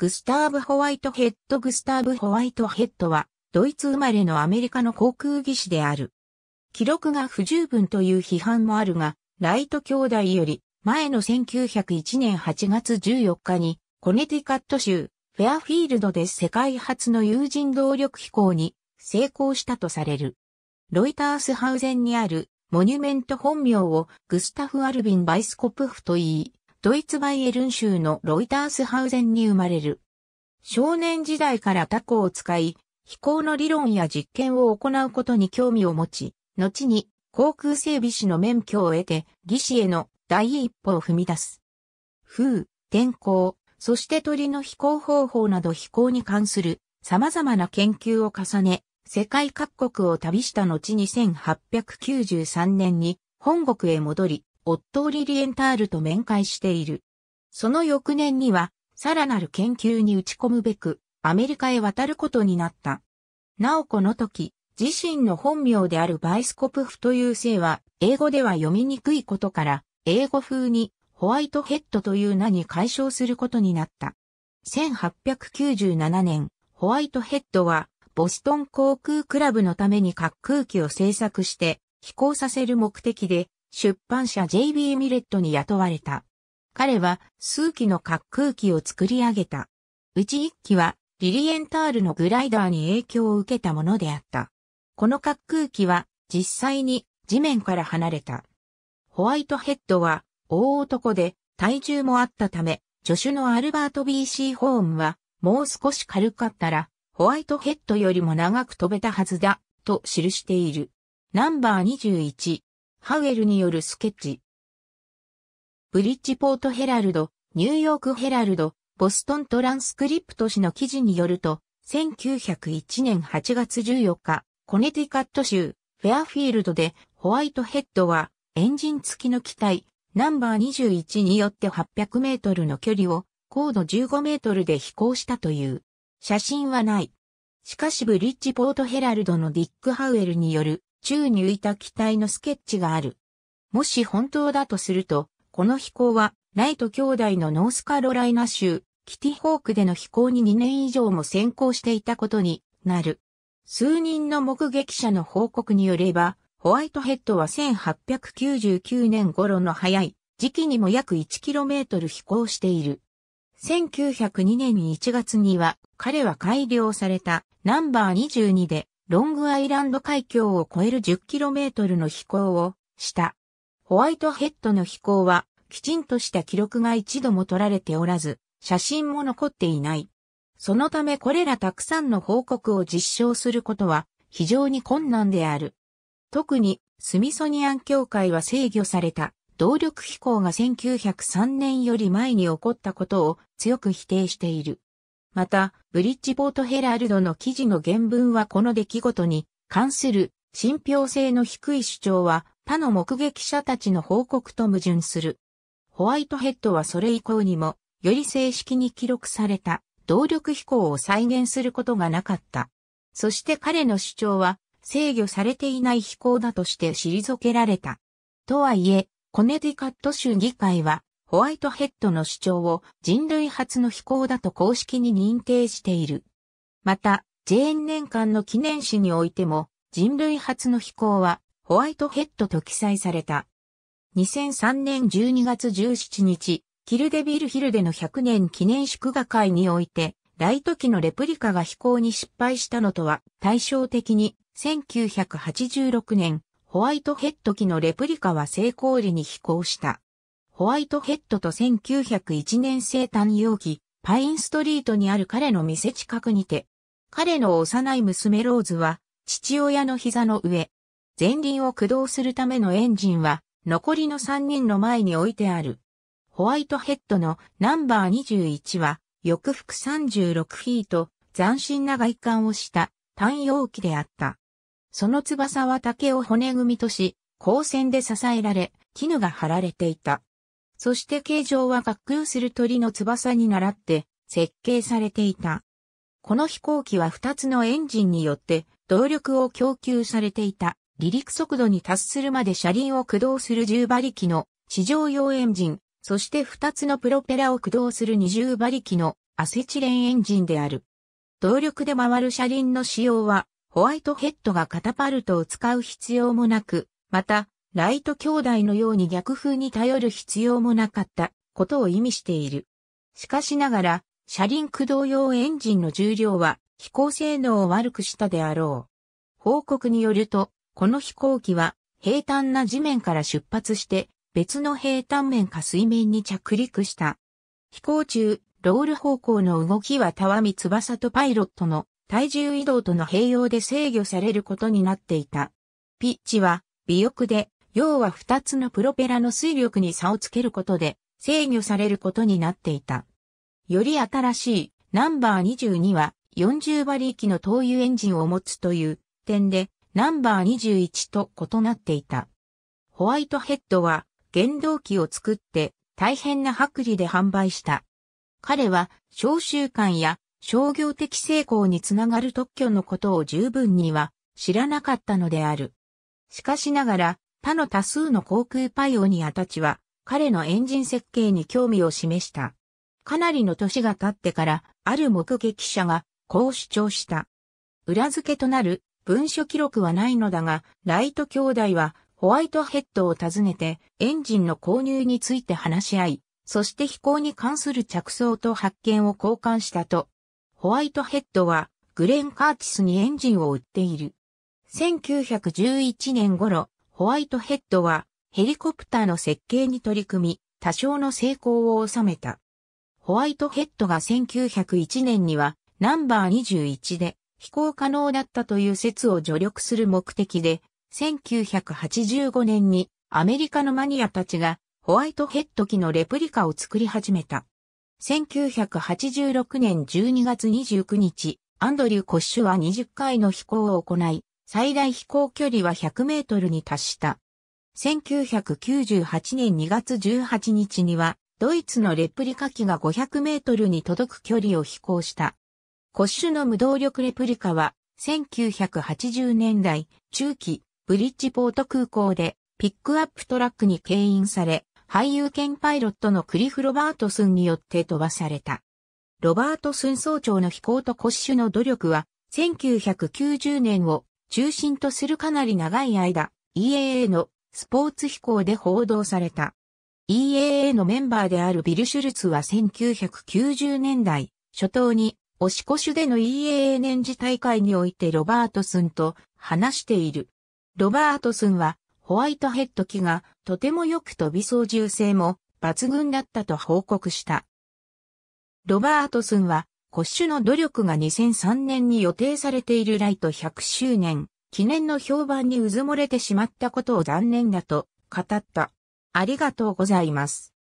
グスターブ・ホワイトヘッドグスターブ・ホワイトヘッドは、ドイツ生まれのアメリカの航空技師である。記録が不十分という批判もあるが、ライト兄弟より、前の1901年8月14日に、コネティカット州、フェアフィールドで世界初の有人動力飛行に成功したとされる。ロイタースハウゼンにあるモニュメント本名をグスタフ・アルビン・バイスコプフと言い、ドイツバイエルン州のロイタースハウゼンに生まれる。少年時代からタコを使い、飛行の理論や実験を行うことに興味を持ち、後に航空整備士の免許を得て、技師への第一歩を踏み出す。風、天候、そして鳥の飛行方法など飛行に関する様々な研究を重ね、世界各国を旅した後に1 8 9 3年に本国へ戻り、オットー・リリエンタールと面会している。その翌年には、さらなる研究に打ち込むべく、アメリカへ渡ることになった。なおこの時、自身の本名であるバイスコプフという姓は、英語では読みにくいことから、英語風にホワイトヘッドという名に解消することになった。1897年、ホワイトヘッドは、ボストン航空クラブのために滑空機を製作して、飛行させる目的で、出版社 JB ミレットに雇われた。彼は数機の滑空機を作り上げた。うち一機はリリエンタールのグライダーに影響を受けたものであった。この滑空機は実際に地面から離れた。ホワイトヘッドは大男で体重もあったため、助手のアルバート BC ホームはもう少し軽かったらホワイトヘッドよりも長く飛べたはずだと記している。ナンバー21ハウエルによるスケッチ。ブリッジポートヘラルド、ニューヨークヘラルド、ボストントランスクリプト氏の記事によると、1901年8月14日、コネティカット州、フェアフィールドで、ホワイトヘッドは、エンジン付きの機体、ナンバー21によって800メートルの距離を、高度15メートルで飛行したという。写真はない。しかしブリッジポートヘラルドのディック・ハウエルによる宙に浮いた機体のスケッチがある。もし本当だとすると、この飛行は、ライト兄弟のノースカロライナ州、キティホークでの飛行に2年以上も先行していたことになる。数人の目撃者の報告によれば、ホワイトヘッドは1899年頃の早い時期にも約 1km 飛行している。1902年1月には彼は改良されたナンバー22でロングアイランド海峡を越える 10km の飛行をした。ホワイトヘッドの飛行は、きちんとした記録が一度も取られておらず、写真も残っていない。そのためこれらたくさんの報告を実証することは非常に困難である。特にスミソニアン協会は制御された動力飛行が1903年より前に起こったことを強く否定している。また、ブリッジポートヘラルドの記事の原文はこの出来事に関する信憑性の低い主張は他の目撃者たちの報告と矛盾する。ホワイトヘッドはそれ以降にも、より正式に記録された動力飛行を再現することがなかった。そして彼の主張は制御されていない飛行だとして退けられた。とはいえ、コネディカット州議会はホワイトヘッドの主張を人類初の飛行だと公式に認定している。また、ジェーン年間の記念誌においても、人類初の飛行は、ホワイトヘッドと記載された。2003年12月17日、キルデビルヒルでの100年記念祝賀会において、ライト機のレプリカが飛行に失敗したのとは対照的に、1986年、ホワイトヘッド機のレプリカは成功裏に飛行した。ホワイトヘッドと1901年生誕容器、パインストリートにある彼の店近くにて、彼の幼い娘ローズは、父親の膝の上、前輪を駆動するためのエンジンは、残りの3人の前に置いてある。ホワイトヘッドのナンバー21は、翼服36フィート、斬新な外観をした単容器であった。その翼は竹を骨組みとし、光線で支えられ、絹が張られていた。そして形状は滑空する鳥の翼に倣って設計されていた。この飛行機は2つのエンジンによって動力を供給されていた離陸速度に達するまで車輪を駆動する10馬力の地上用エンジン、そして2つのプロペラを駆動する20馬力のアセチレンエンジンである。動力で回る車輪の使用はホワイトヘッドがカタパルトを使う必要もなく、またライト兄弟のように逆風に頼る必要もなかったことを意味している。しかしながら、車輪駆動用エンジンの重量は飛行性能を悪くしたであろう。報告によると、この飛行機は平坦な地面から出発して別の平坦面か水面に着陸した。飛行中、ロール方向の動きはたわみ翼とパイロットの体重移動との併用で制御されることになっていた。ピッチは尾翼で要は二つのプロペラの水力に差をつけることで制御されることになっていた。より新しいナンバー22は40馬力の灯油エンジンを持つという点でナンバー21と異なっていた。ホワイトヘッドは原動機を作って大変な剥離で販売した。彼は消習感や商業的成功につながる特許のことを十分には知らなかったのである。しかしながら、他の多数の航空パイオニアたちは、彼のエンジン設計に興味を示した。かなりの年が経ってから、ある目撃者が、こう主張した。裏付けとなる文書記録はないのだが、ライト兄弟はホワイトヘッドを訪ねてエンジンの購入について話し合い、そして飛行に関する着想と発見を交換したと。ホワイトヘッドはグレン・カーティスにエンジンを売っている。1911年頃、ホワイトヘッドはヘリコプターの設計に取り組み、多少の成功を収めた。ホワイトヘッドが1901年にはナンバー21で飛行可能だったという説を助力する目的で、1985年にアメリカのマニアたちがホワイトヘッド機のレプリカを作り始めた。1986年12月29日、アンドリュー・コッシュは20回の飛行を行い、最大飛行距離は100メートルに達した。1998年2月18日には、ドイツのレプリカ機が500メートルに届く距離を飛行した。コッシュの無動力レプリカは、1980年代中期、ブリッジポート空港で、ピックアップトラックに牽引され、俳優兼パイロットのクリフ・ロバートスンによって飛ばされた。ロバートスン総長の飛行とコッシュの努力は、1990年を中心とするかなり長い間、EAA のスポーツ飛行で報道された。EAA のメンバーであるビル・シュルツは1990年代初頭に、押し越しでの EAA 年次大会においてロバートスンと話している。ロバートスンは、ホワイトヘッド機がとてもよく飛び操縦性も抜群だったと報告した。ロバートスンはコッシュの努力が2003年に予定されているライト100周年、記念の評判にうずもれてしまったことを残念だと語った。ありがとうございます。